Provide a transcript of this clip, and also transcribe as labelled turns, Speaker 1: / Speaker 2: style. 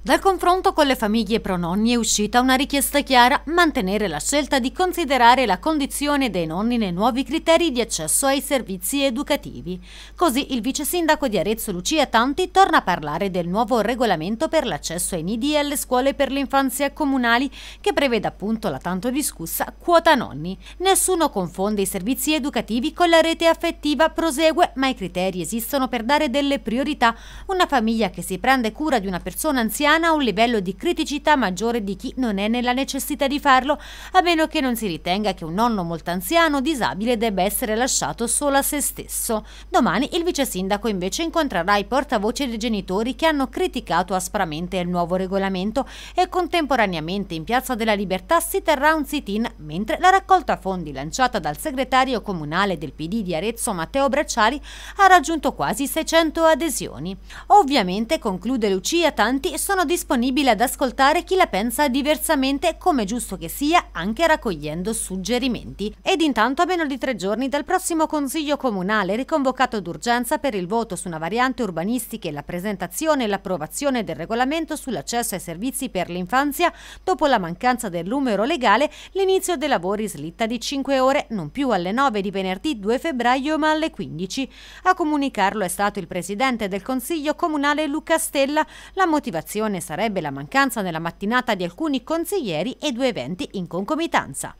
Speaker 1: Dal confronto con le famiglie prononni è uscita una richiesta chiara, mantenere la scelta di considerare la condizione dei nonni nei nuovi criteri di accesso ai servizi educativi. Così il vice sindaco di Arezzo Lucia Tanti torna a parlare del nuovo regolamento per l'accesso ai nidi e alle scuole per l'infanzia comunali che prevede appunto la tanto discussa quota nonni. Nessuno confonde i servizi educativi con la rete affettiva, prosegue, ma i criteri esistono per dare delle priorità. Una famiglia che si prende cura di una persona anziana italiana ha un livello di criticità maggiore di chi non è nella necessità di farlo, a meno che non si ritenga che un nonno molto anziano, disabile, debba essere lasciato solo a se stesso. Domani il vice sindaco invece incontrerà i portavoce dei genitori che hanno criticato aspramente il nuovo regolamento e contemporaneamente in Piazza della Libertà si terrà un sit-in, mentre la raccolta fondi lanciata dal segretario comunale del PD di Arezzo Matteo Bracciari ha raggiunto quasi 600 adesioni. Ovviamente, conclude Lucia, tanti sono sono disponibile ad ascoltare chi la pensa diversamente, come giusto che sia, anche raccogliendo suggerimenti. Ed intanto a meno di tre giorni dal prossimo Consiglio Comunale, riconvocato d'urgenza per il voto su una variante urbanistica e la presentazione e l'approvazione del regolamento sull'accesso ai servizi per l'infanzia, dopo la mancanza del numero legale, l'inizio dei lavori slitta di 5 ore, non più alle 9 di venerdì 2 febbraio ma alle 15. A comunicarlo è stato il presidente del Consiglio Comunale Luca Stella, la motivazione ragione sarebbe la mancanza nella mattinata di alcuni consiglieri e due eventi in concomitanza.